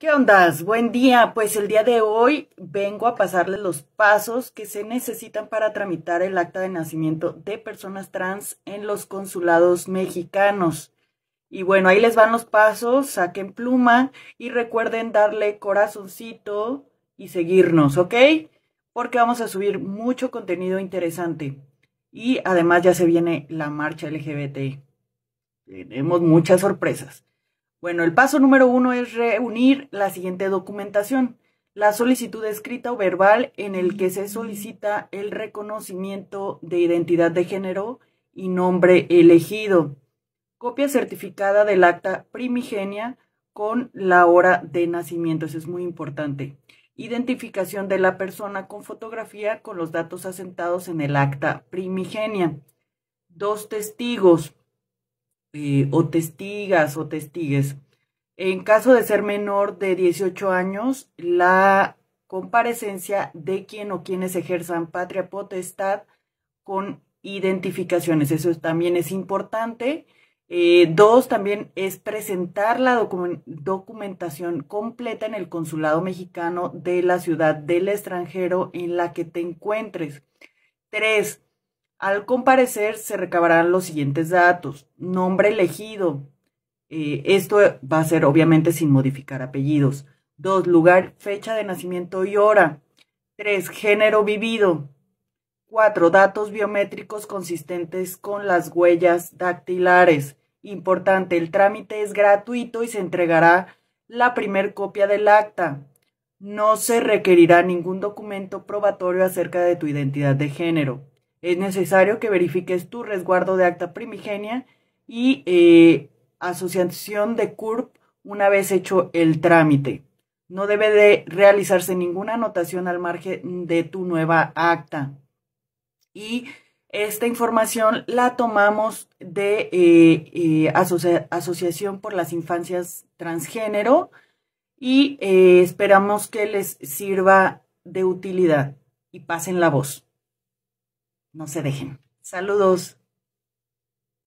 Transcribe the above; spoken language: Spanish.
¿Qué ondas? Buen día. Pues el día de hoy vengo a pasarles los pasos que se necesitan para tramitar el acta de nacimiento de personas trans en los consulados mexicanos. Y bueno, ahí les van los pasos, saquen pluma y recuerden darle corazoncito y seguirnos, ¿ok? Porque vamos a subir mucho contenido interesante. Y además ya se viene la marcha LGBT. Tenemos muchas sorpresas. Bueno, el paso número uno es reunir la siguiente documentación. La solicitud escrita o verbal en el que se solicita el reconocimiento de identidad de género y nombre elegido. Copia certificada del acta primigenia con la hora de nacimiento. Eso es muy importante. Identificación de la persona con fotografía con los datos asentados en el acta primigenia. Dos testigos eh, o testigas o testigues. En caso de ser menor de 18 años, la comparecencia de quien o quienes ejerzan patria potestad con identificaciones. Eso también es importante. Eh, dos, también es presentar la documentación completa en el Consulado Mexicano de la ciudad del extranjero en la que te encuentres. Tres, al comparecer se recabarán los siguientes datos. Nombre elegido. Eh, esto va a ser obviamente sin modificar apellidos. dos Lugar, fecha de nacimiento y hora. tres Género vivido. cuatro Datos biométricos consistentes con las huellas dactilares. Importante, el trámite es gratuito y se entregará la primer copia del acta. No se requerirá ningún documento probatorio acerca de tu identidad de género es necesario que verifiques tu resguardo de acta primigenia y eh, asociación de CURP una vez hecho el trámite. No debe de realizarse ninguna anotación al margen de tu nueva acta. Y esta información la tomamos de eh, eh, Asociación por las Infancias Transgénero y esperamos que les sirva de utilidad y pasen la voz. No se dejen. Saludos.